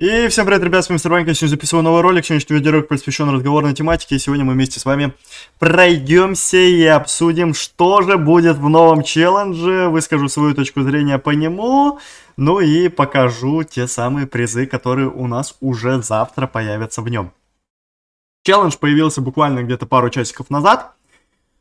И всем привет, ребят, с вами Стербанк, сегодня записываю новый ролик, сегодняшний видеоролик посвящен разговорной тематике, и сегодня мы вместе с вами пройдемся и обсудим, что же будет в новом челлендже, выскажу свою точку зрения по нему, ну и покажу те самые призы, которые у нас уже завтра появятся в нем. Челлендж появился буквально где-то пару часиков назад,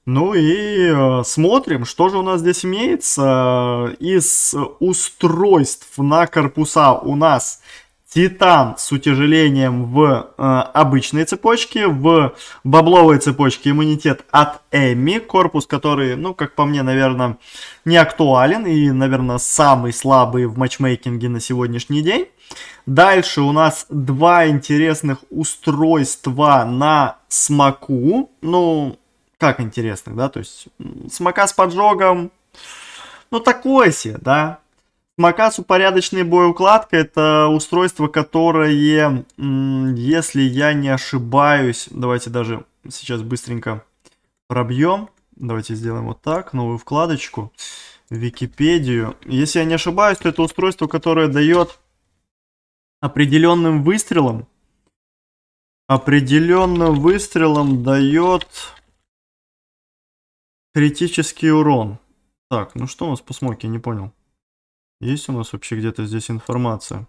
ну и э, смотрим, что же у нас здесь имеется. Из устройств на корпуса у нас титан с утяжелением в э, обычной цепочке, в бабловой цепочке иммунитет от Эми, корпус, который, ну, как по мне, наверное, не актуален и, наверное, самый слабый в матчмейкинге на сегодняшний день. Дальше у нас два интересных устройства на смоку, ну, как интересных, да, то есть смока с поджогом, ну, такое себе, да, Макасу порядочный бой укладка это устройство, которое, если я не ошибаюсь, давайте даже сейчас быстренько пробьем. Давайте сделаем вот так, новую вкладочку, Википедию. Если я не ошибаюсь, то это устройство, которое дает определенным выстрелом, определенным выстрелом дает критический урон. Так, ну что у нас по смоке, не понял. Есть у нас вообще где-то здесь информация?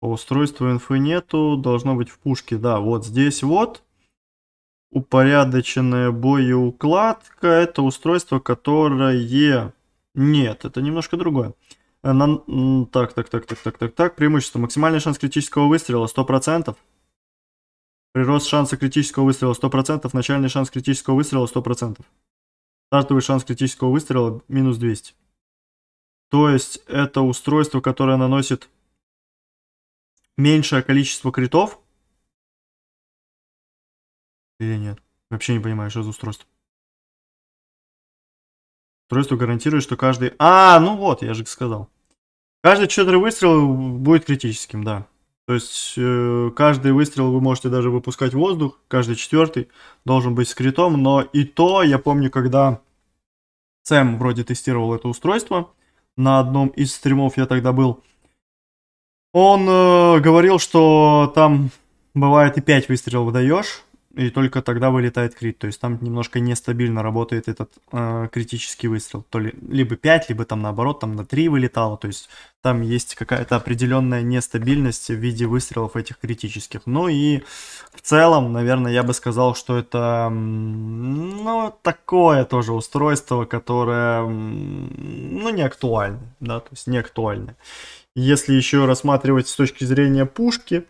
По устройству инфы нету, должно быть в пушке. Да, вот здесь вот упорядоченная боеукладка. Это устройство, которое... Нет, это немножко другое. Э, на... Так, так, так, так, так, так, так. Преимущество. Максимальный шанс критического выстрела 100%. Прирост шанса критического выстрела 100%. Начальный шанс критического выстрела 100%. Стартовый шанс критического выстрела минус 200. То есть это устройство, которое наносит меньшее количество критов. Или нет? Вообще не понимаю, что за устройство. Устройство гарантирует, что каждый... А, ну вот, я же сказал. Каждый четвертый выстрел будет критическим, да. То есть э, каждый выстрел вы можете даже выпускать воздух, каждый четвертый должен быть с критом, но и то, я помню, когда Сэм вроде тестировал это устройство, на одном из стримов, я тогда был. Он э, говорил, что там бывает и 5 выстрелов даешь, и только тогда вылетает крит. То есть там немножко нестабильно работает этот э, критический выстрел. То ли либо 5, либо там наоборот, там на 3 вылетало. То есть там есть какая-то определенная нестабильность в виде выстрелов этих критических. Ну и в целом, наверное, я бы сказал, что это, ну, такое тоже устройство, которое, ну, не актуально, да, то есть не актуально. Если еще рассматривать с точки зрения пушки,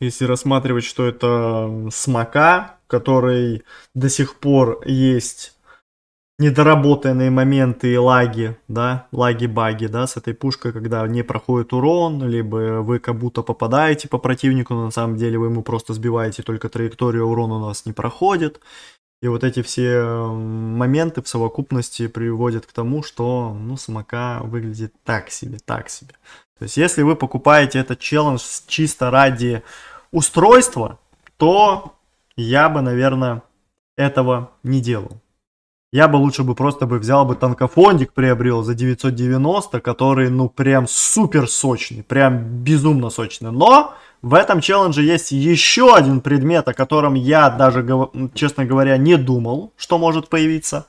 если рассматривать, что это смока, который до сих пор есть недоработанные моменты и лаги, да, лаги-баги, да, с этой пушкой, когда не проходит урон, либо вы как будто попадаете по противнику, но на самом деле вы ему просто сбиваете, только траектория урона у нас не проходит. И вот эти все моменты в совокупности приводят к тому, что, ну, самока выглядит так себе, так себе. То есть, если вы покупаете этот челлендж чисто ради устройства, то я бы, наверное, этого не делал. Я бы лучше бы просто бы взял бы танкофондик приобрел за 990, который, ну, прям супер сочный, прям безумно сочный. Но в этом челлендже есть еще один предмет, о котором я даже, честно говоря, не думал, что может появиться.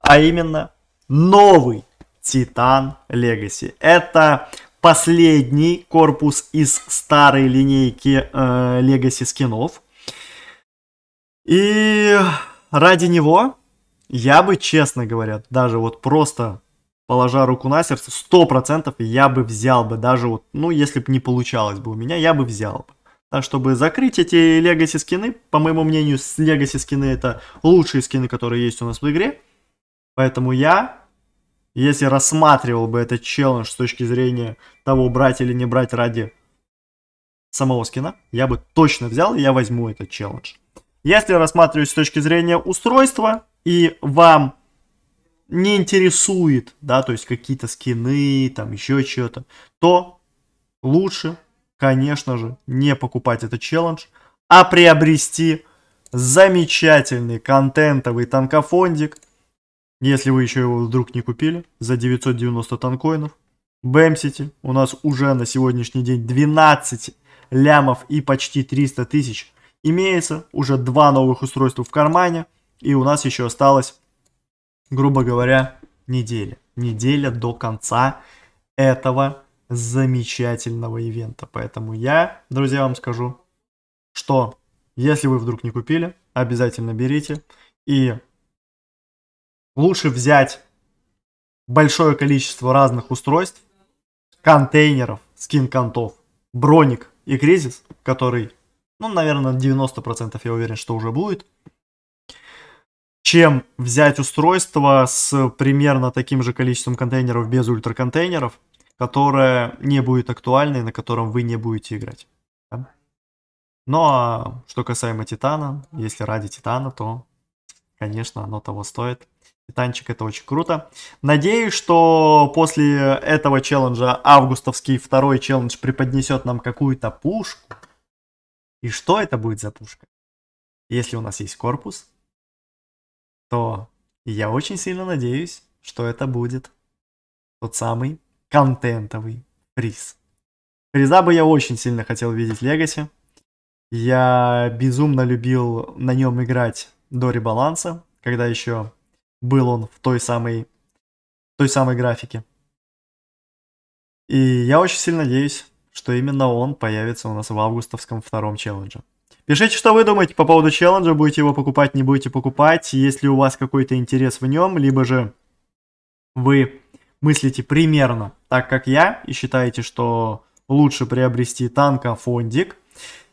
А именно новый Титан Легаси. Это последний корпус из старой линейки э, Legacy скинов. И ради него я бы, честно говоря, даже вот просто положа руку на сердце, сто процентов я бы взял бы, даже вот, ну, если бы не получалось бы у меня, я бы взял бы. Так, чтобы закрыть эти Legacy скины, по моему мнению, Legacy скины это лучшие скины, которые есть у нас в игре. Поэтому я если рассматривал бы этот челлендж с точки зрения того, брать или не брать ради самого скина, я бы точно взял и я возьму этот челлендж. Если рассматривать с точки зрения устройства и вам не интересует, да, то есть какие-то скины, там еще что-то, то лучше, конечно же, не покупать этот челлендж, а приобрести замечательный контентовый танкофондик если вы еще его вдруг не купили, за 990 танкоинов. Бэмсити, у нас уже на сегодняшний день 12 лямов и почти 300 тысяч. Имеется уже два новых устройства в кармане. И у нас еще осталось, грубо говоря, неделя. Неделя до конца этого замечательного ивента. Поэтому я, друзья, вам скажу, что если вы вдруг не купили, обязательно берите. И лучше взять большое количество разных устройств, контейнеров, скин-контов, броник и кризис, который, ну, наверное, 90% я уверен, что уже будет, чем взять устройство с примерно таким же количеством контейнеров без ультраконтейнеров, которое не будет актуально и на котором вы не будете играть. Да? Ну а что касаемо Титана, если ради Титана, то, конечно, оно того стоит. Титанчик, это очень круто. Надеюсь, что после этого челленджа августовский второй челлендж преподнесет нам какую-то пушку. И что это будет за пушка? Если у нас есть корпус, то я очень сильно надеюсь, что это будет тот самый контентовый приз. Приза бы я очень сильно хотел видеть в Легаси. Я безумно любил на нем играть до ребаланса, когда еще был он в той самой, той самой графике. И я очень сильно надеюсь, что именно он появится у нас в августовском втором челлендже. Пишите, что вы думаете по поводу челленджа, будете его покупать, не будете покупать, есть ли у вас какой-то интерес в нем, либо же вы мыслите примерно так, как я, и считаете, что лучше приобрести танка фондик.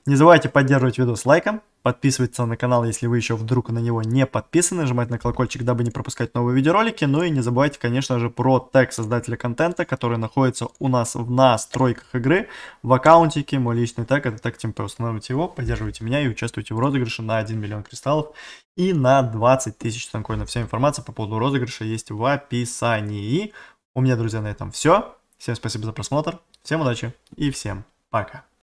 Не забывайте поддерживать видос лайком, подписываться на канал, если вы еще вдруг на него не подписаны, нажимать на колокольчик, дабы не пропускать новые видеоролики, ну и не забывайте, конечно же, про тег создателя контента, который находится у нас в настройках игры, в аккаунтике, мой личный тег, это тег Темпе, устанавливайте его, поддерживайте меня и участвуйте в розыгрыше на 1 миллион кристаллов и на 20 тысяч танкоинов. Вся информация по поводу розыгрыша есть в описании. У меня, друзья, на этом все. Всем спасибо за просмотр, всем удачи и всем пока.